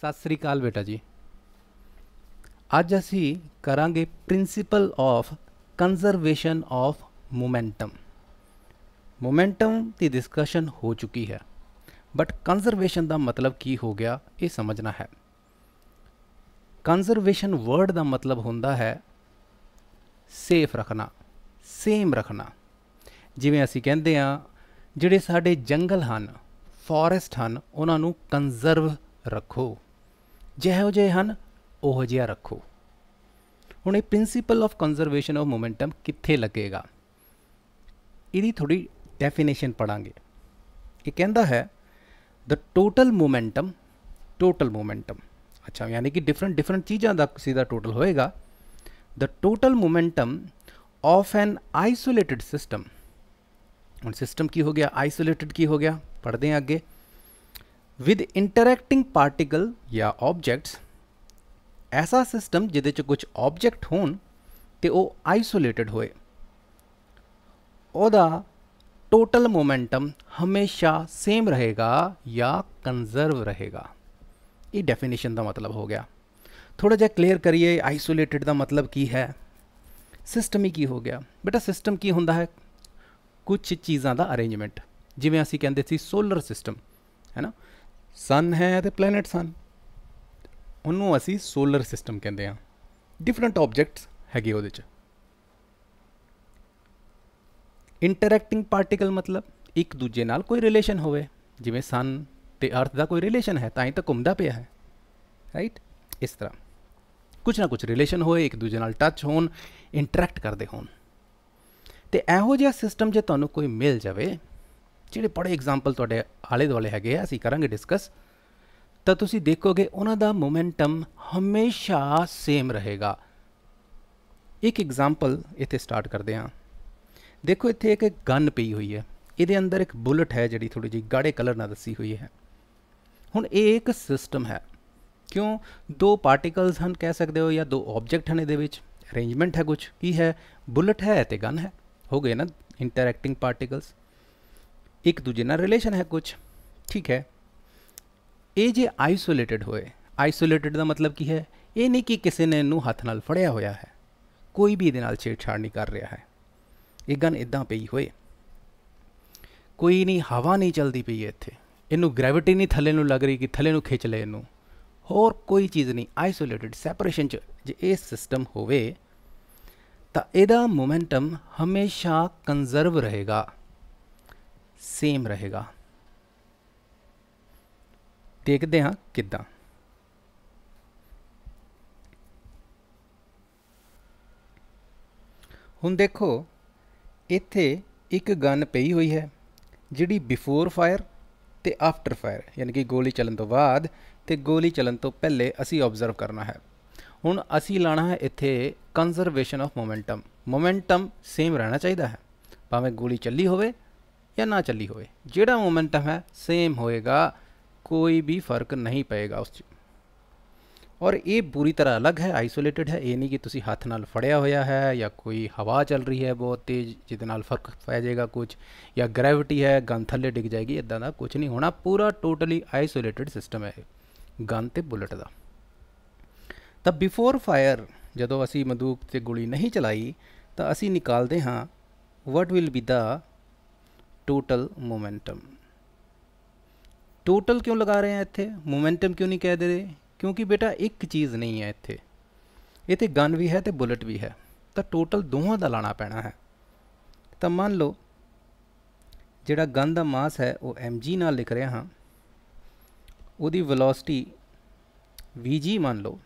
ਸਤਿ ਸ੍ਰੀ ਅਕਾਲ ਬੇਟਾ ਜੀ ਅੱਜ ਅਸੀਂ ਕਰਾਂਗੇ principle of conservation of momentum momentum ਦੀ ਡਿਸਕਸ਼ਨ ਹੋ ਚੁੱਕੀ ਹੈ ਬਟ ਕੰਜ਼ਰਵੇਸ਼ਨ ਦਾ ਮਤਲਬ ਕੀ ਹੋ ਗਿਆ ਇਹ ਸਮਝਣਾ ਹੈ ਕੰਜ਼ਰਵੇਸ਼ਨ ਵਰਡ ਦਾ ਮਤਲਬ ਹੁੰਦਾ ਹੈ ਸੇਫ ਰੱਖਣਾ ਸੇਮ ਰੱਖਣਾ ਜਿਵੇਂ ਅਸੀਂ ਕਹਿੰਦੇ ਆ ਜਿਹੜੇ ਸਾਡੇ ਜੰਗਲ ਹਨ ਫੋਰੈਸਟ ਹਨ ਉਹਨਾਂ ਨੂੰ ਕੰਜ਼ਰਵ ਰੱਖੋ ਜਿਹੋ ਜਿਹੇ ਹਨ ਉਹ ਜਿਹਾ ਰੱਖੋ ਹੁਣ ਇਹ principle of conservation of momentum ਕਿੱਥੇ ਲੱਗੇਗਾ ਇਹਦੀ ਥੋੜੀ ਡੈਫੀਨੇਸ਼ਨ ਪੜਾਂਗੇ ਇਹ ਕਹਿੰਦਾ ਹੈ the total momentum total momentum ਅੱਛਾ ਯਾਨੀ ਕਿ ਡਿਫਰੈਂਟ ਡਿਫਰੈਂਟ ਚੀਜ਼ਾਂ ਦਾ ਸਿੱਧਾ ਟੋਟਲ ਹੋਏਗਾ the total momentum of an isolated system ਹੁਣ ਸਿਸਟਮ ਕੀ ਹੋ ਗਿਆ ਆਈਸੋਲੇਟਿਡ ਕੀ ਹੋ ਗਿਆ ਪੜਦੇ ਆਂ ਅੱਗੇ ਵਿਦ ਇੰਟਰੈਕਟਿੰਗ ਪਾਰਟੀਕਲ ਜਾਂ ਆਬਜੈਕਟਸ ਐਸਾ ਸਿਸਟਮ ਜਿਹਦੇ 'ਚ ਕੁਝ ਆਬਜੈਕਟ ਹੋਣ ਤੇ ਉਹ ਆਈਸੋਲੇਟਡ ਹੋਏ ਉਹਦਾ ਟੋਟਲ ਮੋਮੈਂਟਮ ਹਮੇਸ਼ਾ ਸੇਮ ਰਹੇਗਾ ਜਾਂ ਕਨਜ਼ਰਵ ਰਹੇਗਾ ਇਹ ਡੈਫੀਨੇਸ਼ਨ ਦਾ ਮਤਲਬ ਹੋ ਗਿਆ ਥੋੜਾ ਜਿਹਾ ਕਲੀਅਰ ਕਰੀਏ ਆਈਸੋਲੇਟਡ ਦਾ ਮਤਲਬ ਕੀ ਹੈ ਸਿਸਟਮ ਹੀ ਕੀ ਹੋ ਗਿਆ ਬੇਟਾ ਸਿਸਟਮ ਕੀ ਹੁੰਦਾ ਹੈ ਕੁਝ ਚੀਜ਼ਾਂ ਦਾ ਅਰੇਂਜਮੈਂਟ ਜਿਵੇਂ ਅਸੀਂ ਕਹਿੰਦੇ ਸੀ ਸੋਲਰ ਸਿਸਟਮ ਹੈ ਨਾ ਸਨ ਹੈ ਤੇ ਪਲੈਨਟ ਸਨ ਉਹਨੂੰ ਅਸੀਂ ਸੋਲਰ ਸਿਸਟਮ ਕਹਿੰਦੇ ਆ ਡਿਫਰੈਂਟ ਆਬਜੈਕਟਸ ਹੈਗੇ ਉਹਦੇ 'ਚ ਇੰਟਰੈਕਟਿੰਗ ਪਾਰਟੀਕਲ ਮਤਲਬ ਇੱਕ ਦੂਜੇ ਨਾਲ ਕੋਈ ਰਿਲੇਸ਼ਨ ਹੋਵੇ ਜਿਵੇਂ ਸਨ ਤੇ ਅਰਥ ਦਾ ਕੋਈ ਰਿਲੇਸ਼ਨ ਹੈ ਤਾਂ ਹੀ ਤਾਂ ਘੁੰਮਦਾ ਪਿਆ ਹੈ ਰਾਈਟ ਇਸ ਤਰ੍ਹਾਂ ਕੁਝ ਨਾ ਕੁਝ ਰਿਲੇਸ਼ਨ ਹੋਏ ਇੱਕ ਦੂਜੇ ਨਾਲ ਟੱਚ ਹੋਣ ਇੰਟਰੈਕਟ ਕਰਦੇ ਹੋਣ ਤੇ ਇਹੋ ਜਿਹਾ ਸਿਸਟਮ ਜੇ ਤੁਹਾਨੂੰ ਕੋਈ ਮਿਲ ਜਾਵੇ ਜਿਹੜੇ ਬੜੇ ਐਗਜ਼ਾਮਪਲ ਤੁਹਾਡੇ ਆਲੇ ਦੁਆਲੇ ਹੈਗੇ ਆ ਅਸੀਂ ਕਰਾਂਗੇ ਡਿਸਕਸ ਤਾਂ ਤੁਸੀਂ ਦੇਖੋਗੇ ਉਹਨਾਂ ਦਾ ਮੋਮੈਂਟਮ ਹਮੇਸ਼ਾ ਸੇਮ ਰਹੇਗਾ ਇੱਕ ਐਗਜ਼ਾਮਪਲ ਇੱਥੇ ਸਟਾਰਟ ਕਰਦੇ ਹਾਂ ਦੇਖੋ ਇੱਥੇ ਇੱਕ ਗਨ ਪਈ ਹੋਈ ਹੈ ਇਹਦੇ ਅੰਦਰ ਇੱਕ ਬੁਲਟ ਹੈ ਜਿਹੜੀ ਥੋੜੀ ਜਿਹੀ ਗਾੜੇ ਕਲਰ ਨਾਲ ਦੱਸੀ ਹੋਈ ਹੈ ਹੁਣ ਇਹ ਇੱਕ ਸਿਸਟਮ ਹੈ ਕਿਉਂ ਦੋ ਪਾਰਟੀਕਲਸ ਹਨ ਕਹਿ ਸਕਦੇ ਹੋ ਜਾਂ ਦੋ ਆਬਜੈਕਟ ਹਨ ਇਹਦੇ ਵਿੱਚ ਅਰੇਂਜਮੈਂਟ ਹੈ ਕੁਝ ਕੀ ਹੈ ਬੁਲਟ ਹੈ ਤੇ ਗਨ ਹੈ ਹੋ ਗਏ ਨਾ ਇੰਟਰੈਕਟਿੰਗ ਪਾਰਟੀਕਲਸ ਇੱਕ ਦੂਜੇ ਨਾਲ ਰਿਲੇਸ਼ਨ ਹੈ ਕੁਝ ਠੀਕ ਹੈ ਇਹ ਜੇ ਆਈਸੋਲੇਟਡ ਹੋਏ ਆਈਸੋਲੇਟਡ ਦਾ ਮਤਲਬ ਕੀ ਹੈ ਇਹ ਨਹੀਂ ਕਿ ਕਿਸੇ ਨੇ ਇਹਨੂੰ ਹੱਥ ਨਾਲ ਫੜਿਆ ਹੋਇਆ ਹੈ ਕੋਈ ਵੀ ਇਹਦੇ ਨਾਲ ਛੇੜਛਾੜ ਨਹੀਂ ਕਰ ਰਿਹਾ ਹੈ ਇਹ ਗਨ ਇਦਾਂ ਪਈ ਹੋਏ ਕੋਈ ਨਹੀਂ ਹਵਾ ਨਹੀਂ ਚਲਦੀ ਪਈ ਹੈ ਇੱਥੇ ਇਹਨੂੰ ਗ੍ਰੈਵਿਟੀ ਨਹੀਂ ਥੱਲੇ ਨੂੰ ਲੱਗ ਰਹੀ ਕਿ ਥੱਲੇ ਨੂੰ ਖਿੱਚ ਲੈ ਇਹਨੂੰ ਹੋਰ ਕੋਈ ਚੀਜ਼ ਨਹੀਂ ਆਈਸੋਲੇਟਡ ਸੈਪਰੇਸ਼ਨ ਚ ਜੇ ਇਹ ਸਿਸਟਮ ਹੋਵੇ ਤਾਂ ਇਹਦਾ ਮੋਮੈਂਟਮ ਹਮੇਸ਼ਾ ਕਨਜ਼ਰਵ ਰਹੇਗਾ ਸੇਮ ਰਹੇਗਾ ਦੇਖਦੇ ਹਾਂ ਕਿੱਦਾਂ ਹੁਣ ਦੇਖੋ ਇੱਥੇ ਇੱਕ ਗਨ ਪਈ ਹੋਈ ਹੈ ਜਿਹੜੀ ਬਿਫੋਰ ਫਾਇਰ ਤੇ ਆਫਟਰ ਫਾਇਰ ਯਾਨੀ ਕਿ ਗੋਲੀ ਚੱਲਣ ਤੋਂ ਬਾਅਦ ਤੇ ਗੋਲੀ ਚੱਲਣ ਤੋਂ ਪਹਿਲੇ ਅਸੀਂ ਆਬਜ਼ਰਵ ਕਰਨਾ ਹੈ ਹੁਣ ਅਸੀਂ ਲਾਣਾ ਹੈ ਇੱਥੇ conservation of momentum momentum same ਰਹਿਣਾ ਚਾਹੀਦਾ ਹੈ ਭਾਵੇਂ ਗੋਲੀ ਚੱਲੀ ਹੋਵੇ ਜਾਂ ਨਾ ਚੱਲੀ ਹੋਵੇ ਜਿਹੜਾ ਮੋਮੈਂਟਮ ਹੈ ਸੇਮ ਹੋਏਗਾ ਕੋਈ ਵੀ ਫਰਕ ਨਹੀਂ ਪਏਗਾ ਉਸ 'ਚ ਔਰ ਇਹ ਪੂਰੀ ਤਰ੍ਹਾਂ ਅਲੱਗ ਹੈ ਆਈਸੋਲੇਟਡ ਹੈ ਇਹ ਨਹੀਂ ਕਿ ਤੁਸੀਂ ਹੱਥ ਨਾਲ ਫੜਿਆ ਹੋਇਆ ਹੈ ਜਾਂ ਕੋਈ ਹਵਾ ਚੱਲ ਰਹੀ ਹੈ ਬਹੁਤ ਤੇਜ਼ ਜਿਹਦੇ ਨਾਲ ਫਰਕ ਪੈ ਜਾਏਗਾ ਕੁਝ ਜਾਂ ਗ੍ਰੈਵਿਟੀ ਹੈ ਗਨ ਥੱਲੇ ਡਿੱਗ ਜਾਏਗੀ ਇਦਾਂ ਦਾ ਕੁਝ ਨਹੀਂ ਹੋਣਾ ਪੂਰਾ ਟੋਟਲੀ ਆਈਸੋਲੇਟਡ ਸਿਸਟਮ ਹੈ ਗੰਨ ਗਨ ਤੇ ਬੁਲਟ ਦਾ ਤਾਂ ਬਿਫੋਰ ਫਾਇਰ ਜਦੋਂ ਅਸੀਂ ਬੰਦੂਕ ਤੇ ਗੋਲੀ ਨਹੀਂ ਚਲਾਈ ਤਾਂ ਅਸੀਂ ਨਿਕਾਲਦੇ ਹਾਂ what will be the total momentum total ਕਿਉਂ ਲਗਾ ਰਹੇ ਆ ਇੱਥੇ ਮੋਮੈਂਟਮ ਕਿਉਂ ਨਹੀਂ ਕਹਿ ਦੇ ਰਹੇ ਕਿਉਂਕਿ ਬੇਟਾ ਇੱਕ ਚੀਜ਼ ਨਹੀਂ ਹੈ ਇੱਥੇ ਇੱਥੇ ਗਨ ਵੀ ਹੈ ਤੇ ਬੁਲਟ ਵੀ ਹੈ ਤਾਂ ਟੋਟਲ ਦੋਹਾਂ ਦਾ ਲਾਣਾ ਪੈਣਾ ਹੈ ਤਾਂ ਮੰਨ ਲਓ ਜਿਹੜਾ ਗਨ ਦਾ ਮਾਸ ਹੈ ਉਹ mg ਨਾਲ ਲਿਖ ਰਿਹਾ ਹਾਂ ਉਹਦੀ ਵੈਲੋਸਿਟੀ vg ਮੰਨ ਲਓ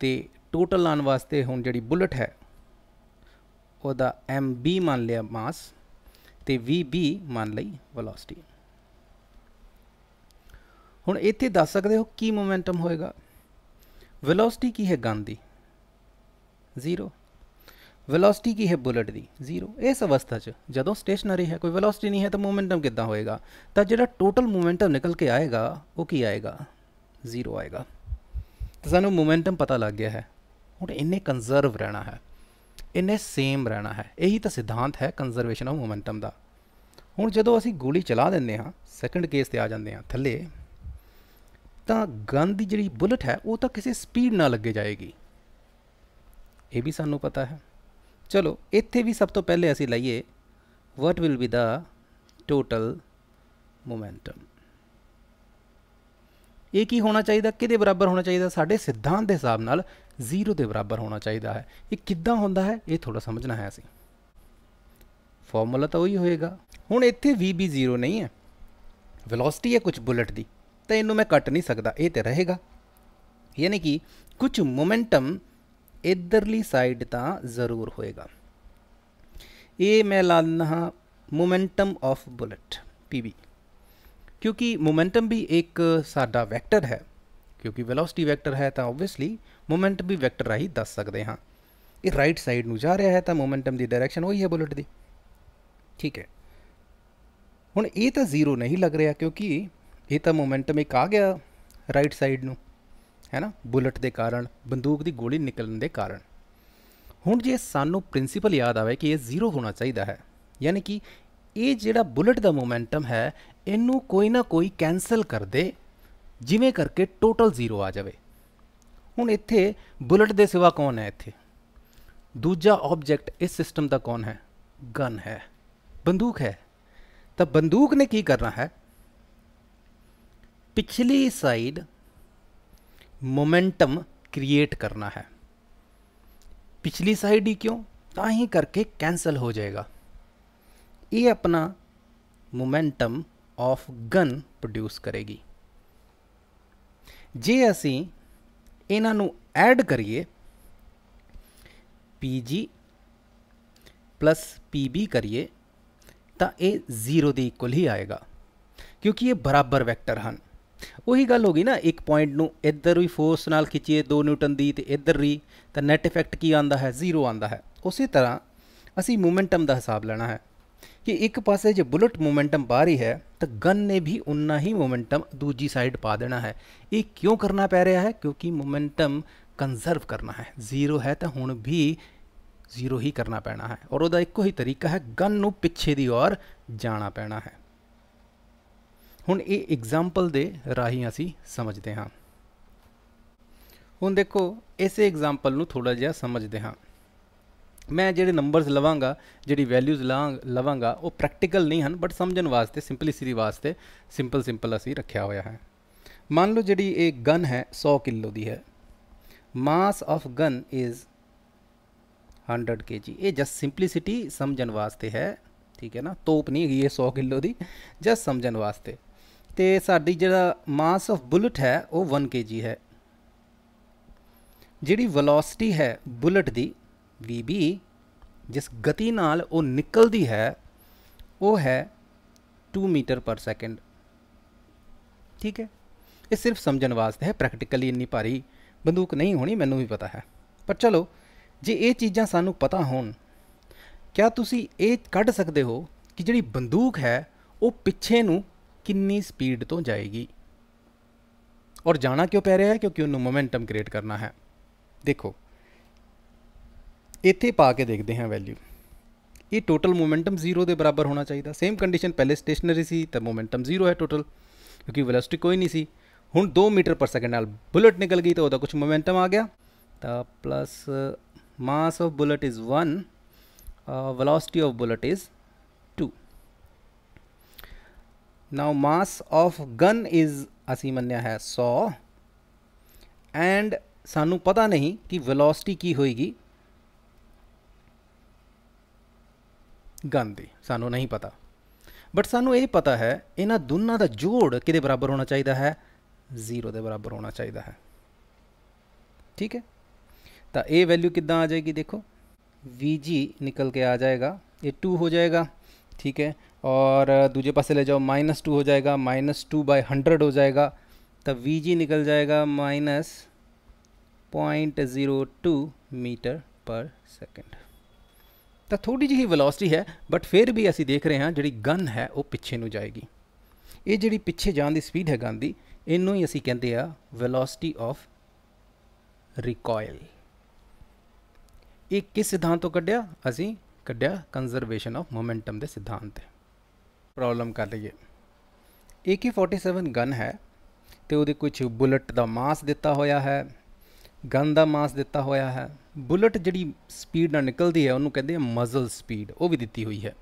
ਤੇ ਟੋਟਲ ਲਾਣ ਵਾਸਤੇ ਹੁਣ ਜਿਹੜੀ ਬੁਲਟ ਹੈ ਉਹਦਾ mb ਮੰਨ ਲਿਆ ਮਾਸ ਤੇ vb ਮੰਨ ਲਈ ਵੈਲੋਸਿਟੀ ਹੁਣ ਇੱਥੇ ਦੱਸ ਸਕਦੇ ਹੋ ਕੀ ਮੋਮੈਂਟਮ ਹੋਏਗਾ ਵੈਲੋਸਿਟੀ ਕੀ ਹੈ ਗਨ ਦੀ 0 ਵੈਲੋਸਿਟੀ ਕੀ ਹੈ ਬੁਲਟ ਦੀ 0 ਇਸ ਅਵਸਥਾ 'ਚ ਜਦੋਂ ਸਟੇਸ਼ਨਰੀ ਹੈ ਕੋਈ ਵੈਲੋਸਿਟੀ ਨਹੀਂ ਹੈ ਤਾਂ ਮੋਮੈਂਟਮ ਕਿੱਦਾਂ ਹੋਏਗਾ ਤਾਂ ਜਿਹੜਾ ਟੋਟਲ ਮੋਮੈਂਟਮ ਨਿਕਲ ਕੇ ਆਏਗਾ ਉਹ ਕੀ ਆਏਗਾ 0 ਆਏਗਾ ਤਾਂ ਸਾਨੂੰ ਮੋਮੈਂਟਮ ਪਤਾ ਲੱਗ ਗਿਆ ਹੈ ਹੁਣ ਇੰਨੇ ਕੰਜ਼ਰਵ ਰਹਿਣਾ ਹੈ ਇਹਨੇ ਸੇਮ ਰਹਿਣਾ ਹੈ ਇਹੀ ਤਾਂ ਸਿਧਾਂਤ ਹੈ ਕੰਜ਼ਰਵੇਸ਼ਨ ਆਫ ਮੋਮੈਂਟਮ ਦਾ ਹੁਣ ਜਦੋਂ ਅਸੀਂ ਗੋਲੀ ਚਲਾ ਦਿੰਦੇ ਹਾਂ ਸੈਕੰਡ ਕੇਸ ਤੇ ਆ ਜਾਂਦੇ ਹਾਂ ਥੱਲੇ ਤਾਂ ਗਨ ਦੀ ਜਿਹੜੀ ਬੁਲਟ ਹੈ ਉਹ ਤਾਂ ਕਿਸੇ ਸਪੀਡ ਨਾਲ ਲੱਗੇ ਜਾਏਗੀ ਇਹ ਵੀ ਸਾਨੂੰ ਪਤਾ ਹੈ ਚਲੋ ਇੱਥੇ ਵੀ ਸਭ ਤੋਂ ਪਹਿਲੇ ਅਸੀਂ ਲਈਏ what will be the total momentum ਇਹ ਕੀ ਹੋਣਾ ਚਾਹੀਦਾ ਕਿਹਦੇ ਬਰਾਬਰ ਹੋਣਾ ਚਾਹੀਦਾ ਸਾਡੇ ਸਿਧਾਂਤ ਦੇ ਹਿਸਾਬ ਨਾਲ 0 ਦੇ ਬਰਾਬਰ ਹੋਣਾ ਚਾਹੀਦਾ ਹੈ ਇਹ ਕਿੱਦਾਂ ਹੁੰਦਾ ਹੈ ਇਹ ਥੋੜਾ ਸਮਝਣਾ ਹੈ ਅਸੀਂ ਫਾਰਮੂਲਾ ਤਾਂ ਉਹੀ ਹੋਏਗਾ ਹੁਣ ਇੱਥੇ v ਵੀ 0 ਨਹੀਂ ਹੈ ਵੈਲੋਸਿਟੀ ਹੈ ਕੁਝ ਬੁਲਟ ਦੀ ਤਾਂ ਇਹਨੂੰ ਮੈਂ ਕੱਟ ਨਹੀਂ ਸਕਦਾ ਇਹ ਤੇ ਰਹੇਗਾ ਯਾਨੀ ਕਿ ਕੁਝ ਮੋਮੈਂਟਮ ਇਧਰਲੀ ਸਾਈਡ ਤਾਂ ਜ਼ਰੂਰ ਹੋਏਗਾ ਇਹ ਮੈਂ ਲਾ ਮੋਮੈਂਟਮ ਆਫ ਬੁਲਟ pb ਕਿਉਂਕਿ ਮੋਮੈਂਟਮ ਵੀ ਇੱਕ ਸਾਡਾ ਵੈਕਟਰ ਹੈ ਕਿਉਂਕਿ ਵੈਲੋਸਿਟੀ ਵੈਕਟਰ ਹੈ ਤਾਂ ਆਬਵੀਅਸਲੀ ਮੋਮੈਂਟ ਵੀ ਵੈਕਟਰ ਰਾਹੀਂ ਦੱਸ ਸਕਦੇ ਹਾਂ ਇਹ ਰਾਈਟ ਸਾਈਡ ਨੂੰ ਜਾ ਰਿਹਾ ਹੈ ਤਾਂ ਮੋਮੈਂਟਮ ਦੀ ਡਾਇਰੈਕਸ਼ਨ ਉਹੀ ਹੈ ਬੁਲਟ ਦੀ ਠੀਕ ਹੈ ਹੁਣ ਇਹ ਤਾਂ ਜ਼ੀਰੋ ਨਹੀਂ ਲੱਗ ਰਿਹਾ ਕਿਉਂਕਿ ਇਹ ਤਾਂ ਮੋਮੈਂਟਮ ਇੱਕ ਆ ਗਿਆ ਰਾਈਟ ਸਾਈਡ ਨੂੰ ਹੈ ਨਾ ਬੁਲਟ ਦੇ ਕਾਰਨ ਬੰਦੂਕ ਦੀ ਗੋਲੀ ਨਿਕਲਣ ਦੇ ਕਾਰਨ ਹੁਣ ਜੇ ਸਾਨੂੰ ਪ੍ਰਿੰਸੀਪਲ ਯਾਦ ਆਵੇ ਕਿ ਇਹ ਜ਼ੀਰੋ ਹੋਣਾ ਚਾਹੀਦਾ ਹੈ ਯਾਨੀ ਕਿ ਇਹ ਜਿਹੜਾ ਬੁਲਟ ਦਾ ਮੋਮੈਂਟਮ ਹੈ ਇਹਨੂੰ ਕੋਈ ਨਾ ਕੋਈ ਕੈਨਸਲ ਕਰ ਦੇ जिमें करके टोटल जीरो आ जाए हूँ इतने बुलेट के सिवा कौन है इतने दूजा ऑबजैक्ट इस सिस्टम का कौन है गन है बंदूक है तो बंदूक ने की करना है पिछली साइड मोमेंटम क्रिएट करना है पिछली साइड ही क्यों ता ही करके कैंसल हो जाएगा ये अपना मोमेंटम ऑफ गन प्रोड्यूस करेगी ਜੇ ਅਸੀਂ ਇਹਨਾਂ ਨੂੰ ਐਡ ਕਰੀਏ pg pb ਕਰੀਏ ਤਾਂ ਇਹ 0 ਦੇ ਇਕੁਅਲ ਹੀ ਆਏਗਾ ਕਿਉਂਕਿ ਇਹ ਬਰਾਬਰ ਵੈਕਟਰ ਹਨ ਉਹੀ ਗੱਲ ਹੋ ਗਈ ਨਾ ਇੱਕ ਪੁਆਇੰਟ ਨੂੰ ਇੱਧਰ ਵੀ ਫੋਰਸ ਨਾਲ ਖਿੱਚੀਏ 2 ਨਿਊਟਨ ਦੀ ਤੇ ਇੱਧਰ ਵੀ ਤਾਂ ਨੈਟ ਇਫੈਕਟ ਕੀ ਆਂਦਾ ਹੈ 0 ਆਂਦਾ ਹੈ ਉਸੇ ਤਰ੍ਹਾਂ ਅਸੀਂ ਮੂਮੈਂਟਮ ਦਾ ਹਿਸਾਬ ਲੈਣਾ ਹੈ ਕਿ ਇੱਕ ਪਾਸੇ ਜੇ ਬੁਲਟ ਮੋਮੈਂਟਮ ਪਾ ਰਹੀ ਹੈ ਤਾਂ ਗਨ ਨੇ ਵੀ ਉਨਾ ਹੀ ਮੋਮੈਂਟਮ ਦੂਜੀ ਸਾਈਡ ਪਾ ਦੇਣਾ ਹੈ ਇਹ ਕਿਉਂ ਕਰਨਾ ਪੈ ਰਿਹਾ ਹੈ ਕਿਉਂਕਿ ਮੋਮੈਂਟਮ ਕੰਜ਼ਰਵ ਕਰਨਾ ਹੈ ਜ਼ੀਰੋ ਹੈ ਤਾਂ ਹੁਣ ਵੀ ਜ਼ੀਰੋ ਹੀ ਕਰਨਾ ਪੈਣਾ ਹੈ ਔਰ ਉਹਦਾ ਇੱਕੋ ਹੀ ਤਰੀਕਾ ਹੈ ਗਨ ਨੂੰ ਪਿੱਛੇ ਦੀ ਔਰ ਜਾਣਾ ਪੈਣਾ ਹੈ ਹੁਣ ਇਹ ਐਗਜ਼ਾਮਪਲ ਦੇ ਰਾਹੀਂ ਅਸੀਂ ਸਮਝਦੇ ਹਾਂ ਹੁਣ ਦੇਖੋ ਇਸੇ ਐਗਜ਼ਾਮਪਲ ਨੂੰ ਥੋੜਾ ਜਿਹਾ ਸਮਝਦੇ ਹਾਂ ਮੈਂ ਜਿਹੜੇ ਨੰਬਰਸ ਲਵਾਂਗਾ ਜਿਹੜੀ ਵੈਲਿਊਜ਼ ਲਵਾਂਗਾ ਉਹ ਪ੍ਰੈਕਟੀਕਲ ਨਹੀਂ ਹਨ ਬਟ ਸਮਝਣ ਵਾਸਤੇ ਸਿੰਪਲਿਸਿਟੀ ਵਾਸਤੇ ਸਿੰਪਲ ਸਿੰਪਲ ਅਸੀਂ ਰੱਖਿਆ ਹੋਇਆ ਹੈ ਮੰਨ ਲਓ ਜਿਹੜੀ ਇਹ ਗਨ ਹੈ 100 ਕਿਲੋ ਦੀ ਹੈ mass of gun is 100 kg ਇਹ ਜਸ ਸਿੰਪਲਿਸਿਟੀ ਸਮਝਣ ਵਾਸਤੇ ਹੈ ਠੀਕ ਹੈ ਨਾ ਤੋਪ ਨਹੀਂ ਹੈਗੀ ਇਹ 100 ਕਿਲੋ ਦੀ ਜਸ ਸਮਝਣ ਵਾਸਤੇ ਤੇ ਸਾਡੀ ਜਿਹੜਾ ਮਾਸ ਆਫ ਬੁਲਟ ਹੈ ਉਹ 1 kg ਹੈ ਜਿਹੜੀ ਵੈਲੋਸਿਟੀ ਹੈ ਬੁਲਟ ਦੀ vb ਜਿਸ ਗਤੀ ਨਾਲ ਉਹ ਨਿਕਲਦੀ ਹੈ ਉਹ ਹੈ 2 ਮੀਟਰ ਪਰ ਸੈਕਿੰਡ ਠੀਕ ਹੈ ਇਹ ਸਿਰਫ ਸਮਝਣ ਵਾਸਤੇ ਹੈ ਪ੍ਰੈਕਟੀਕਲੀ ਇੰਨੀ ਭਾਰੀ ਬੰਦੂਕ ਨਹੀਂ ਹੋਣੀ ਮੈਨੂੰ ਵੀ ਪਤਾ ਹੈ ਪਰ ਚਲੋ ਜੇ ਇਹ ਚੀਜ਼ਾਂ ਸਾਨੂੰ ਪਤਾ ਹੋਣ ਕਿਆ ਤੁਸੀਂ ਇਹ ਕੱਢ ਸਕਦੇ ਹੋ ਕਿ ਜਿਹੜੀ ਬੰਦੂਕ ਹੈ ਉਹ ਪਿੱਛੇ ਨੂੰ ਕਿੰਨੀ ਸਪੀਡ ਤੋਂ ਜਾਏਗੀ ਔਰ ਜਾਣਾ ਕਿਉਂ ਪੈ ਰਿਹਾ ਹੈ ਕਿਉਂਕਿ ਉਹਨੂੰ ਮੋਮੈਂਟਮ ਕ੍ਰੀਏਟ ਕਰਨਾ ਹੈ ਦੇਖੋ ਇੱਥੇ ਪਾ ਕੇ ਦੇਖਦੇ ਹਾਂ ਵੈਲਿਊ ਇਹ ਟੋਟਲ ਮੋਮੈਂਟਮ 0 ਦੇ ਬਰਾਬਰ ਹੋਣਾ ਚਾਹੀਦਾ ਸੇਮ ਕੰਡੀਸ਼ਨ ਪਹਿਲੇ ਸਟੇਸ਼ਨਰੀ ਸੀ ਤਾਂ ਮੋਮੈਂਟਮ 0 ਹੈ ਟੋਟਲ ਕਿਉਂਕਿ ਵੈਲੋਸਿਟੀ ਕੋਈ ਨਹੀਂ ਸੀ ਹੁਣ 2 ਮੀਟਰ ਪਰ ਸੈਕਿੰਡ ਨਾਲ ਬੁਲਟ ਨਿਕਲ ਗਈ ਤਾਂ ਉਹਦਾ ਕੁਝ ਮੋਮੈਂਟਮ ਆ ਗਿਆ ਤਾਂ plus mass of bullet is 1 velocity of bullet is 2 now mass of gun is ਅਸੀਂ ਮੰਨਿਆ ਹੈ 100 ਐਂਡ ਸਾਨੂੰ ਪਤਾ ਨਹੀਂ ਕਿ ਵੈਲੋਸਿਟੀ ਕੀ ਹੋਏਗੀ ਗਾਂਧੀ ਸਾਨੂੰ ਨਹੀਂ ਪਤਾ ਬਟ ਸਾਨੂੰ ਇਹ ਪਤਾ ਹੈ ਇਹਨਾਂ ਦੋਨਾਂ ਦਾ ਜੋੜ ਕਿਹਦੇ ਬਰਾਬਰ ਹੋਣਾ ਚਾਹੀਦਾ ਹੈ ਜ਼ੀਰੋ ਦੇ ਬਰਾਬਰ ਹੋਣਾ ਚਾਹੀਦਾ ਹੈ ਠੀਕ ਹੈ ਤਾਂ ਇਹ ਵੈਲਿਊ ਕਿੱਦਾਂ ਆ ਜਾਏਗੀ ਦੇਖੋ VG ਨਿਕਲ ਕੇ ਆ ਜਾਏਗਾ ਇਹ 2 ਹੋ ਜਾਏਗਾ ਠੀਕ ਹੈ ਔਰ ਦੂਜੇ ਪਾਸੇ ਲੈ ਜਾਓ -2 ਹੋ ਜਾਏਗਾ -2/100 ਹੋ ਜਾਏਗਾ ਤਾਂ vg ਨਿਕਲ तब वी ਮੀਟਰ ਪਰ ਸੈਕਿੰਡ ਤਾਂ ਥੋੜੀ ਜਿਹੀ ਵੈਲੋਸਿਟੀ ਹੈ ਬਟ ਫਿਰ ਵੀ ਅਸੀਂ ਦੇਖ ਰਹੇ ਹਾਂ ਜਿਹੜੀ ਗਨ ਹੈ ਉਹ ਪਿੱਛੇ ਨੂੰ ਜਾਏਗੀ ਇਹ ਜਿਹੜੀ ਪਿੱਛੇ ਜਾਣ ਦੀ ਸਪੀਡ ਹੈ ਗਨ ਦੀ ਇਹਨੂੰ ਹੀ ਅਸੀਂ ਕਹਿੰਦੇ ਆ ਵੈਲੋਸਿਟੀ ਆਫ ਰਿਕੋਇਲ ਇਹ ਕਿਸ ਸਿਧਾਂਤ ਤੋਂ ਕੱਢਿਆ ਅਸੀਂ ਕੱਢਿਆ ਕੰਜ਼ਰਵੇਸ਼ਨ ਆਫ ਮੋਮੈਂਟਮ ਦੇ ਸਿਧਾਂਤ ਤੇ ਪ੍ਰੋਬਲਮ ਕਰ ਲਈਏ AK47 ਗਨ ਹੈ ਤੇ ਉਹਦੇ ਕੁਝ ਬੁਲਟ ਦਾ ਮਾਸ ਦਿੱਤਾ ਹੋਇਆ ਹੈ ਗਨ ਦਾ ਮਾਸ ਦਿੱਤਾ ਹੋਇਆ ਹੈ ਬੁਲਟ ਜਿਹੜੀ ਸਪੀਡ ਨਾਲ ਨਿਕਲਦੀ ਹੈ ਉਹਨੂੰ ਕਹਿੰਦੇ ਆ ਮਜ਼ਲ ਸਪੀਡ ਉਹ ਵੀ ਦਿੱਤੀ ਹੋਈ ਹੈ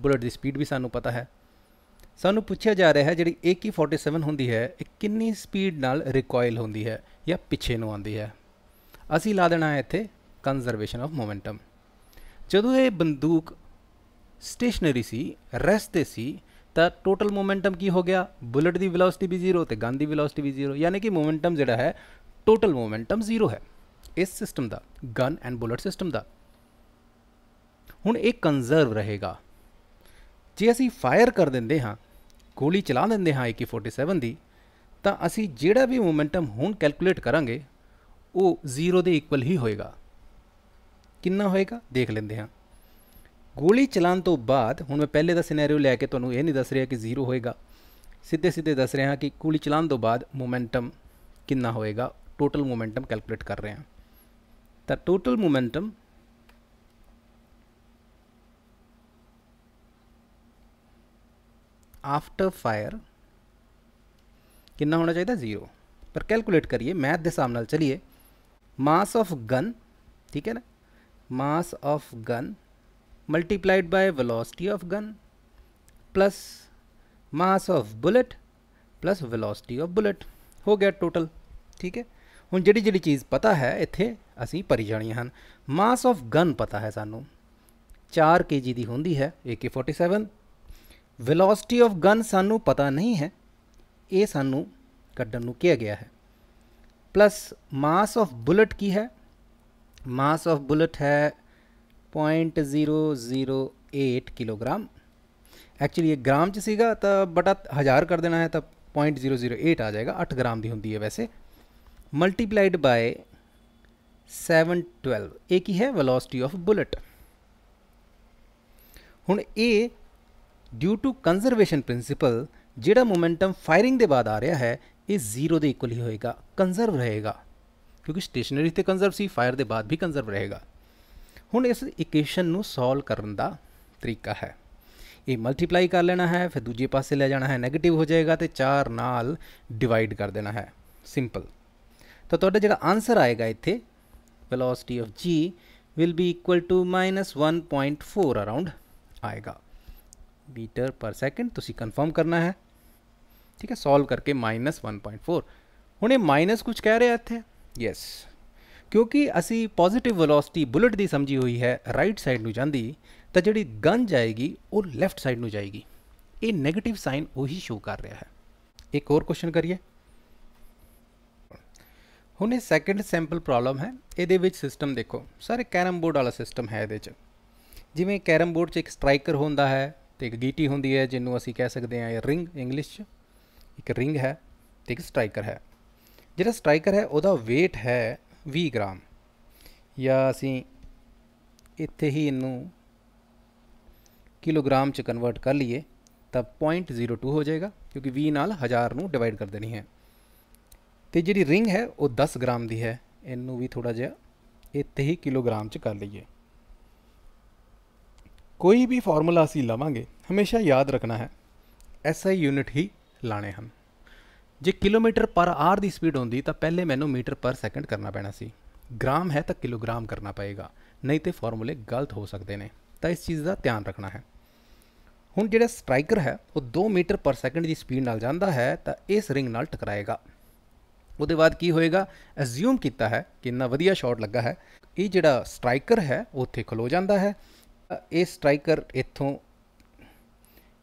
ਬੁਲਟ ਦੀ ਸਪੀਡ ਵੀ ਸਾਨੂੰ ਪਤਾ ਹੈ ਸਾਨੂੰ ਪੁੱਛਿਆ ਜਾ ਰਿਹਾ ਹੈ ਜਿਹੜੀ AK47 ਹੁੰਦੀ ਹੈ ਇਹ ਕਿੰਨੀ ਸਪੀਡ ਨਾਲ ਰਿਕੋਇਲ ਹੁੰਦੀ ਹੈ ਜਾਂ ਪਿੱਛੇ ਨੂੰ ਆਉਂਦੀ ਹੈ ਅਸੀਂ ਲਾ ਦੇਣਾ ਹੈ ਇੱਥੇ ਕੰਜ਼ਰਵੇਸ਼ਨ ਆਫ ਮੋਮੈਂਟਮ ਜਦੋਂ ਇਹ ਬੰਦੂਕ ਸਟੇਸ਼ਨਰੀ ਸੀ ਰੈਸਟ ਤੇ ਸੀ ਤਾਂ ਟੋਟਲ ਮੋਮੈਂਟਮ ਕੀ ਹੋ ਗਿਆ ਬੁਲਟ ਦੀ ਵੈਲੋਸਿਟੀ ਵੀ ਜ਼ੀਰੋ ਤੇ ਗਨ ਦੀ ਵੈਲੋਸਿਟੀ ਵੀ ਜ਼ੀਰੋ ਯਾਨੀ ਕਿ ਮੋਮੈਂਟਮ ਜਿਹੜਾ ਹੈ ਟੋਟਲ ਮੋਮੈਂਟਮ ਜ਼ੀਰੋ ਹੈ ਇਸ ਸਿਸਟਮ ਦਾ ਗਨ ਐਂਡ ਬੁਲਟ ਸਿਸਟਮ ਦਾ ਹੁਣ ਇਹ ਕੰਜ਼ਰਵ ਰਹੇਗਾ ਜੇ ਅਸੀਂ ਫਾਇਰ ਕਰ ਦਿੰਦੇ ਹਾਂ ਗੋਲੀ ਚਲਾ ਦਿੰਦੇ ਹਾਂ AK47 ਦੀ ਤਾਂ ਅਸੀਂ ਜਿਹੜਾ ਵੀ ਮੋਮੈਂਟਮ ਹੁਣ ਕੈਲਕੂਲੇਟ ਕਰਾਂਗੇ ਉਹ ਜ਼ੀਰੋ ਦੇ ਇਕੁਅਲ ਹੀ ਹੋਏਗਾ ਕਿੰਨਾ ਹੋਏਗਾ ਦੇਖ ਲੈਂਦੇ ਹਾਂ ਗੋਲੀ ਚਲਾਉਣ ਤੋਂ ਬਾਅਦ ਹੁਣ ਮੈਂ ਪਹਿਲੇ ਦਾ ਸਿਨੈਰੀਓ ਲੈ ਕੇ ਤੁਹਾਨੂੰ ਇਹ ਨਹੀਂ ਦੱਸ ਰਿਹਾ ਕਿ ਜ਼ੀਰੋ ਹੋਏਗਾ ਸਿੱਧੇ ਸਿੱਧੇ ਦੱਸ ਰਿਹਾ ਕਿ ਗੋਲੀ ਚਲਾਉਣ ਤੋਂ ਬਾਅਦ ਮੋਮੈਂਟਮ ਕਿੰਨਾ ਹੋਏਗਾ टोटल मोमेंटम कैलकुलेट कर रहे हैं the total momentum after fire कितना होना चाहिए था ज़ीरो पर कैलकुलेट करिए मैथ के सामने चलिए मास ऑफ गन ठीक है ना mass of gun multiplied by velocity of gun plus mass of bullet plus velocity of bullet हो गया टोटल ठीक है ਹੁਣ ਜਿਹੜੀ ਜਿਹੜੀ ਚੀਜ਼ ਪਤਾ ਹੈ ਇੱਥੇ ਅਸੀਂ ਭਰੀ ਜਾਣੀਆਂ ਹਨ ਮਾਸ ਆਫ ਗਨ ਪਤਾ ਹੈ ਸਾਨੂੰ 4 kg ਦੀ ਹੁੰਦੀ ਹੈ AK47 ਵੈਲੋਸਿਟੀ ਆਫ ਗਨ ਸਾਨੂੰ ਪਤਾ ਨਹੀਂ ਹੈ ਇਹ ਸਾਨੂੰ ਕੱਢਣ ਨੂੰ ਕਿਹਾ ਗਿਆ ਹੈ ਪਲੱਸ ਮਾਸ ਆਫ ਬੁਲਟ ਕੀ ਹੈ ਮਾਸ ਆਫ ਬੁਲਟ ਹੈ 0.008 ਕਿਲੋਗ੍ਰਾਮ ਐਕਚੁਅਲੀ ਇਹ ਗ੍ਰਾਮ ਚ ਸੀਗਾ ਤਾਂ ਬਟ 1000 ਕਰ ਦੇਣਾ ਹੈ ਤਾਂ 0.008 ਆ ਜਾਏਗਾ 8 ਗ੍ਰਾਮ ਦੀ ਹੁੰਦੀ ਹੈ ਵੈਸੇ multiplied by seven twelve A की है वेलोसिटी ऑफ बुलेट ਹੁਣ ਇਹ ਡਿਊ ਟੂ ਕੰਜ਼ਰਵੇਸ਼ਨ ਪ੍ਰਿੰਸੀਪਲ ਜਿਹੜਾ ਮੋਮੈਂਟਮ ਫਾਇਰਿੰਗ ਦੇ ਬਾਅਦ ਆ ਰਿਹਾ ਹੈ ਇਹ ਜ਼ੀਰੋ ਦੇ ਇਕੁਅਲ ਹੀ ਹੋਏਗਾ ਕੰਜ਼ਰਵ ਰਹੇਗਾ ਕਿਉਂਕਿ ਸਟੇਸ਼ਨਰੀ ਤੇ ਕੰਜ਼ਰਵ ਸੀ ਫਾਇਰ ਦੇ ਬਾਅਦ ਵੀ ਕੰਜ਼ਰਵ ਰਹੇਗਾ ਹੁਣ ਇਸ ਇਕੁਏਸ਼ਨ ਨੂੰ ਸੋਲਵ ਕਰਨ ਦਾ ਤਰੀਕਾ ਹੈ ਇਹ ਮਲਟੀਪਲਾਈ ਕਰ ਲੈਣਾ ਹੈ ਫਿਰ ਦੂਜੇ ਪਾਸੇ ਲੈ ਜਾਣਾ ਹੈ 네ਗੇਟਿਵ ਹੋ ਜਾਏਗਾ ਤੇ 4 ਨਾਲ ਡਿਵਾਈਡ ਕਰ ਦੇਣਾ ਹੈ ਸਿੰਪਲ ਤਾਂ ਤੁਹਾਡਾ ਜਿਹੜਾ ਆਨਸਰ ਆਏਗਾ ਇੱਥੇ velocity of g will be equal to -1.4 around ਆਏਗਾ ਮੀਟਰ ਪਰ ਸੈਕਿੰਡ ਤੁਸੀਂ ਕਨਫਰਮ ਕਰਨਾ ਹੈ ਠੀਕ ਹੈ ਸੋਲਵ ਕਰਕੇ -1.4 ਹੁਣ ਇਹ ਮਾਈਨਸ ਕੁਝ ਕਹਿ ਰਿਹਾ ਇੱਥੇ ਯੈਸ ਕਿਉਂਕਿ ਅਸੀਂ ਪੋਜ਼ਿਟਿਵ ਵੈਲੋਸਿਟੀ ਬੁਲਟ ਦੀ ਸਮਝੀ ਹੋਈ ਹੈ ਰਾਈਟ ਸਾਈਡ ਨੂੰ ਜਾਂਦੀ ਤਾਂ ਜਿਹੜੀ ਗਨ ਜਾਏਗੀ ਉਹ ਲੈਫਟ ਸਾਈਡ ਨੂੰ ਜਾਏਗੀ ਇਹ ਨੈਗੇਟਿਵ ਸਾਈਨ ਉਹੀ ਸ਼ੋ ਕਰ ਰਿਹਾ ਹੈ ਇੱਕ ਹੋਰ ਕੁਐਸਚਨ ਕਰੀਏ ਹੁਣ ਇਹ ਸੈਕੰਡ ਸੈਂਪਲ ਪ੍ਰੋਬਲਮ ਹੈ ਇਹਦੇ ਵਿੱਚ ਸਿਸਟਮ ਦੇਖੋ ਸਰ ਕੈਰਮ ਬੋਰਡ ਵਾਲਾ ਸਿਸਟਮ ਹੈ ਇਹਦੇ 'ਚ ਜਿਵੇਂ ਕੈਰਮ ਬੋਰਡ 'ਚ ਇੱਕ ਸਟ੍ਰਾਈਕਰ ਹੁੰਦਾ ਹੈ ਤੇ ਇੱਕ ਗੀਟੀ ਹੁੰਦੀ ਹੈ ਜਿਹਨੂੰ ਅਸੀਂ ਕਹਿ ਸਕਦੇ ਹਾਂ ਇਹ ਰਿੰਗ ਇੰਗਲਿਸ਼ 'ਚ ਇੱਕ ਰਿੰਗ ਹੈ ਤੇ ਇੱਕ ਸਟ੍ਰਾਈਕਰ ਹੈ ਜਿਹੜਾ ਸਟ੍ਰਾਈਕਰ ਹੈ ਉਹਦਾ weight ਹੈ 20 ਗ੍ਰਾਮ ਜਾਂ ਅਸੀਂ ਇੱਥੇ ਹੀ ਇਹਨੂੰ ਕਿਲੋਗ੍ਰਾਮ 'ਚ ਕਨਵਰਟ ਕਰ ਲਈਏ ਤਾਂ 0.02 ਹੋ ਜਾਏਗਾ ਕਿਉਂਕਿ 20 ਨਾਲ 1000 ਨੂੰ ਡਿਵਾਈਡ ਕਰ ਦੇਣੀ ਹੈ ਤੇ ਜਿਹੜੀ ਰਿੰਗ ਹੈ ਉਹ 10 ਗ੍ਰਾਮ ਦੀ ਹੈ ਇਹਨੂੰ ਵੀ ਥੋੜਾ ਜਿਹਾ ਇੱਥੇ ਹੀ ਕਿਲੋਗ੍ਰਾਮ ਚ ਕਰ ਲਈਏ ਕੋਈ ਵੀ ਫਾਰਮੂਲਾ ਅਸੀਂ ਲਵਾਂਗੇ ਹਮੇਸ਼ਾ ਯਾਦ ਰੱਖਣਾ ਹੈ ਐਸਆਈ ਯੂਨਿਟ ਹੀ ਲਾਣੇ ਹਨ ਜੇ ਕਿਲੋਮੀਟਰ ਪਰ ਆਰ ਦੀ ਸਪੀਡ ਹੁੰਦੀ ਤਾਂ ਪਹਿਲੇ ਮੈਨੂੰ ਮੀਟਰ ਪਰ ਸੈਕਿੰਡ ਕਰਨਾ ਪੈਣਾ ਸੀ ਗ੍ਰਾਮ ਹੈ ਤਾਂ ਕਿਲੋਗ੍ਰਾਮ ਕਰਨਾ ਪਏਗਾ ਨਹੀਂ ਤੇ ਫਾਰਮੂਲੇ ਗਲਤ ਹੋ ਸਕਦੇ ਨੇ ਤਾਂ ਇਸ ਚੀਜ਼ ਦਾ ਧਿਆਨ ਰੱਖਣਾ ਹੈ ਹੁਣ ਜਿਹੜਾ ਸਟ੍ਰਾਈਕਰ ਹੈ ਉਹ 2 ਮੀਟਰ ਪਰ ਸੈਕਿੰਡ ਦੀ ਸਪੀਡ ਨਾਲ ਜਾਂਦਾ ਹੈ ਤਾਂ ਇਸ ਰਿੰਗ ਨਾਲ ਟਕਰਾਏਗਾ ਉਹਦੇ ਬਾਅਦ ਕੀ ਹੋਏਗਾ ਅਸਿਊਮ ਕੀਤਾ ਹੈ ਕਿ ਇੰਨਾ ਵਧੀਆ ਸ਼ਾਟ ਲੱਗਾ ਹੈ ਇਹ ਜਿਹੜਾ ਸਟ੍ਰਾਈਕਰ ਹੈ ਉੱਥੇ ਖਲੋ ਜਾਂਦਾ ਹੈ ਇਹ ਸਟ੍ਰਾਈਕਰ ਇੱਥੋਂ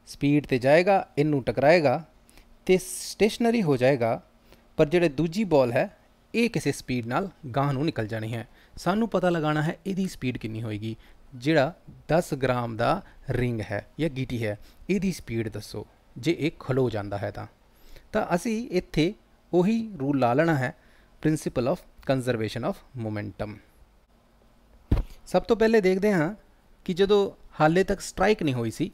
ਸਪੀਡ ਤੇ ਜਾਏਗਾ ਇਹਨੂੰ ਟਕਰਾਏਗਾ ਤੇ ਸਟੇਸ਼ਨਰੀ ਹੋ ਜਾਏਗਾ ਪਰ ਜਿਹੜੇ ਦੂਜੀ ਬਾਲ ਹੈ ਇਹ ਕਿਸੇ ਸਪੀਡ ਨਾਲ ਗਾਂ ਨੂੰ ਨਿਕਲ ਜਾਣੀ ਹੈ ਸਾਨੂੰ ਪਤਾ ਲਗਾਉਣਾ ਹੈ ਇਹਦੀ ਸਪੀਡ ਕਿੰਨੀ ਹੋਏਗੀ ਜਿਹੜਾ 10 ਗ੍ਰਾਮ ਦਾ ਰਿੰਗ ਹੈ ਜਾਂ ਗੀਟੀ ਹੈ ਇਹਦੀ ਸਪੀਡ ਦੱਸੋ ਜੇ ਇਹ ਖਲੋ ਜਾਂਦਾ ਹੈ ਤਾਂ ਤਾਂ ਅਸੀਂ ਇੱਥੇ ਉਹੀ ਰੂਲ ਲਾ ਲੈਣਾ ਹੈ principle of conservation of momentum ਸਭ ਤੋਂ ਪਹਿਲੇ ਦੇਖਦੇ ਹਾਂ ਕਿ ਜਦੋਂ ਹਾਲੇ ਤੱਕ ਸਟ੍ਰਾਈਕ ਨਹੀਂ ਹੋਈ ਸੀ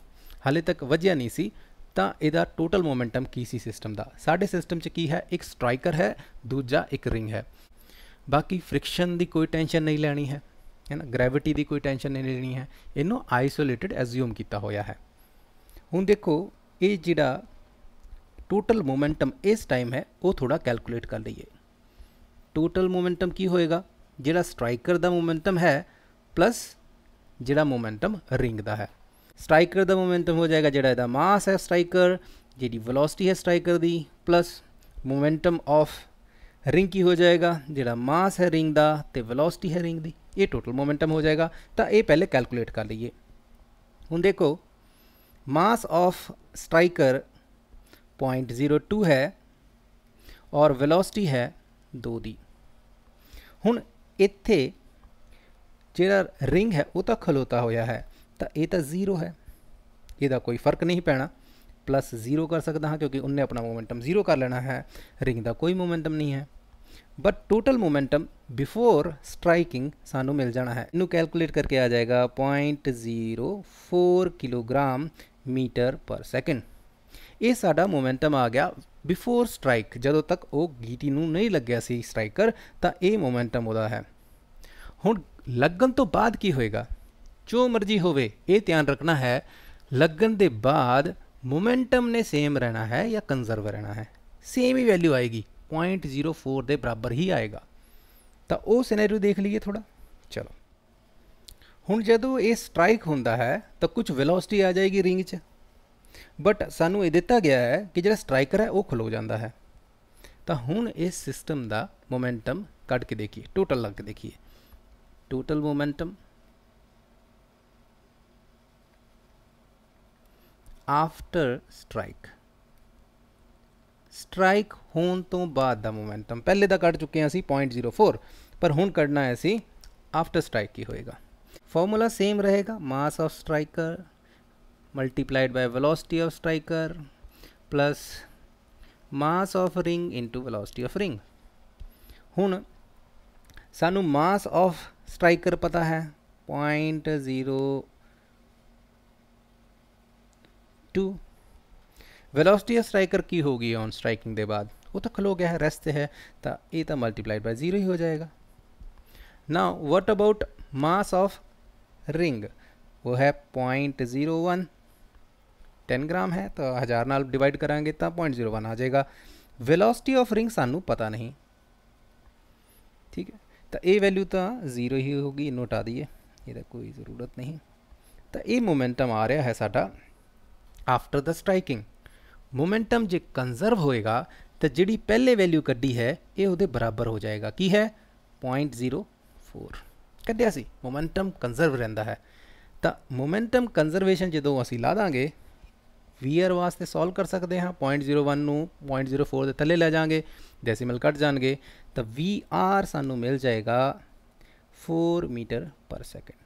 ਹਾਲੇ ਤੱਕ ਵਜਿਆ ਨਹੀਂ ਸੀ ਤਾਂ ਇਹਦਾ ਟੋਟਲ ਮੋਮੈਂਟਮ ਕੀ ਸੀ ਸਿਸਟਮ ਦਾ ਸਾਡੇ ਸਿਸਟਮ 'ਚ ਕੀ ਹੈ ਇੱਕ ਸਟ੍ਰਾਈਕਰ ਹੈ ਦੂਜਾ ਇੱਕ ਰਿੰਗ ਹੈ ਬਾਕੀ ਫ੍ਰਿਕਸ਼ਨ ਦੀ ਕੋਈ ਟੈਨਸ਼ਨ ਨਹੀਂ ਲੈਣੀ ਹੈ ਹੈ ਨਾ ਗ੍ਰੈਵਿਟੀ ਦੀ ਕੋਈ ਟੈਨਸ਼ਨ ਨਹੀਂ ਲੈਣੀ ਹੈ ਇਹਨੂੰ ਆਈਸੋਲੇਟਡ ਅਸਿਊਮ ਕੀਤਾ ਹੋਇਆ ਹੈ ਹੁਣ ਦੇਖੋ ਇਹ ਜਿਹੜਾ टोटल मोमेंटम इस टाइम है वो थोड़ा कैलकुलेट कर लीए टोटल मोमेंटम की होएगा जोड़ा स्ट्राइकर का मोमेंटम है प्लस जोड़ा मोमेंटम रिंग का है स्ट्राइकर का मोमेंटम हो जाएगा जोड़ा यदा मास है स्ट्राइकर जी वलॉसिटी है स्ट्राइकर की प्लस मोमेंटम ऑफ रिंग की हो जाएगा जोड़ा मास है रिंग का तो वलॉसिटी है रिंग की ये टोटल मोमेंटम हो जाएगा तो यह पहले कैलकुलेट कर लीए हूँ देखो मास ऑफ स्ट्राइकर 0.02 ਹੈ ਔਰ ਵੈਲੋਸਿਟੀ ਹੈ 2 ਦੀ ਹੁਣ ਇੱਥੇ ਜਿਹੜਾ ਰਿੰਗ ਹੈ ਉਹ ਤਾਂ ਖਲੋਤਾ ਹੋਇਆ ਹੈ ਤਾਂ ਇਹ ਤਾਂ 0 ਹੈ ਇਹਦਾ ਕੋਈ ਫਰਕ ਨਹੀਂ ਪੈਣਾ ਪਲੱਸ 0 ਕਰ ਸਕਦਾ ਹਾਂ ਕਿਉਂਕਿ ਉਹਨੇ ਆਪਣਾ ਮੋਮੈਂਟਮ 0 ਕਰ ਲੈਣਾ ਹੈ ਰਿੰਗ ਦਾ ਕੋਈ ਮੋਮੈਂਟਮ ਨਹੀਂ ਹੈ but total momentum before striking ਸਾਨੂੰ ਮਿਲ ਜਾਣਾ ਹੈ ਇਹਨੂੰ ਕੈਲਕੂਲੇਟ ਕਰਕੇ ਆ ਜਾਏਗਾ 0.04 ਕਿਲੋਗ੍ਰਾਮ ਮੀਟਰ ਪਰ ਸੈਕਿੰਡ ਇਹ ਸਾਡਾ ਮੋਮੈਂਟਮ ਆ ਗਿਆ ਬਿਫੋਰ ਸਟ੍ਰਾਈਕ ਜਦੋਂ ਤੱਕ ਉਹ ਗੀਟੀ ਨੂੰ ਨਹੀਂ ਲੱਗਿਆ ਸੀ ਸਟ੍ਰਾਈਕਰ ਤਾਂ ਇਹ ਮੋਮੈਂਟਮ ਉਹਦਾ ਹੈ ਹੁਣ ਲੱਗਣ ਤੋਂ ਬਾਅਦ ਕੀ ਹੋਏਗਾ ਜੋ ਮਰਜ਼ੀ ਹੋਵੇ ਇਹ ਧਿਆਨ ਰੱਖਣਾ ਹੈ ਲੱਗਣ ਦੇ ਬਾਅਦ ਮੋਮੈਂਟਮ ਨੇ ਸੇਮ ਰਹਿਣਾ ਹੈ ਜਾਂ ਕਨਜ਼ਰਵ ਰਹਿਣਾ ਹੈ ਸੇਮ ਹੀ ਵੈਲਿਊ ਆਏਗੀ 0.04 ਦੇ ਬਰਾਬਰ ਹੀ ਆਏਗਾ ਤਾਂ ਉਹ ਸਿਨੈਰੀਓ ਦੇਖ ਲਈਏ ਥੋੜਾ ਚਲੋ ਹੁਣ ਜਦੋਂ ਇਹ ਸਟ੍ਰਾਈਕ ਹੁੰਦਾ ਹੈ ਤਾਂ ਕੁਝ ਵੈਲੋਸਿਟੀ ਆ ਜਾਏਗੀ ਰਿੰਗ 'ਚ ਬਟ ਸਾਨੂੰ ਇਹ ਦਿੱਤਾ ਗਿਆ ਹੈ ਕਿ ਜਿਹੜਾ ਸਟ੍ਰਾਈਕਰ ਹੈ ਉਹ ਖਲੋ ਜਾਂਦਾ ਹੈ ਤਾਂ ਹੁਣ ਇਸ ਸਿਸਟਮ ਦਾ ਮੋਮੈਂਟਮ ਕੱਢ ਕੇ ਦੇਖੀਏ ਟੋਟਲ ਲੱਗ ਕੇ ਦੇਖੀਏ total momentum after strike strike ਹੋਣ ਤੋਂ ਬਾਅਦ ਦਾ ਮੋਮੈਂਟਮ ਪਹਿਲੇ ਦਾ ਕੱਢ ਚੁੱਕੇ ਹਾਂ ਅਸੀਂ 0.04 ਪਰ ਹੁਣ ਕੱਢਣਾ ਹੈ ਅਸੀਂ ਆਫਟਰ ਸਟ੍ਰਾਈਕ ਕੀ ਹੋਏਗਾ ਫਾਰਮੂਲਾ ਸੇਮ ਰਹੇਗਾ mass of striker multiplied by velocity of striker plus mass of ring into velocity of ring hun sanu mass of striker pata hai 0.02 velocity of striker ਕੀ ਹੋਗੀ ਔਨ ਸਟ੍ਰਾਈਕਿੰਗ ਦੇ ਬਾਅਦ ਉਹ ਤਾਂ ਖਲੋ ਗਿਆ ਹੈ ਰੈਸਟ ਤੇ ਹੈ ਤਾਂ ਇਹ ਤਾਂ ਮਲਟੀਪਲਾਈਡ ਬਾਈ 0 ਹੀ ਹੋ ਜਾਏਗਾ now what about mass of ring ਉਹ ਹੈ 0.01 10 ਗ੍ਰਾਮ ਹੈ ਤਾਂ 1000 ਨਾਲ ਡਿਵਾਈਡ ਕਰਾਂਗੇ ਤਾਂ 0.01 ਆ ਜਾਏਗਾ ਵੈਲੋਸਿਟੀ ਆਫ ਰਿੰਗ ਸਾਨੂੰ ਪਤਾ ਨਹੀਂ ਠੀਕ ਹੈ ਤਾਂ ਇਹ ਵੈਲਿਊ ਤਾਂ 0 ਹੀ ਹੋਗੀ ਇਹਨੂੰ ਹਟਾ ਦਈਏ ਇਹਦਾ ਕੋਈ ਜ਼ਰੂਰਤ ਨਹੀਂ ਤਾਂ ਇਹ ਮੋਮੈਂਟਮ ਆ ਰਿਹਾ ਹੈ ਸਾਡਾ ਆਫਟਰ ਦ ਸਟ੍ਰਾਈਕਿੰਗ ਮੋਮੈਂਟਮ ਜੇ ਕਨਜ਼ਰਵ ਹੋਏਗਾ ਤਾਂ ਜਿਹੜੀ ਪਹਿਲੇ ਵੈਲਿਊ ਕੱਢੀ ਹੈ ਇਹ ਉਹਦੇ ਬਰਾਬਰ ਹੋ ਜਾਏਗਾ ਕੀ ਹੈ 0.04 ਕੱਢਿਆ ਸੀ ਮੋਮੈਂਟਮ ਕਨਜ਼ਰਵ ਰਹਿੰਦਾ ਹੈ ਤਾਂ ਮੋਮੈਂਟਮ ਕਨਜ਼ਰਵੇਸ਼ਨ ਜਦੋਂ ਅਸੀਂ ਲਾਦਾਂਗੇ ਵੀਅਰ ਵਾਸਤੇ ਸੋਲਵ ਕਰ ਸਕਦੇ ਹਾਂ 0.01 ਨੂੰ 0.04 ਦੇ ਥੱਲੇ ਲੈ ਜਾਾਂਗੇ ਡੈਸੀਮਲ ਕੱਟ ਜਾਣਗੇ ਤਾਂ VR ਸਾਨੂੰ ਮਿਲ ਜਾਏਗਾ 4 ਮੀਟਰ ਪਰ ਸੈਕਿੰਡ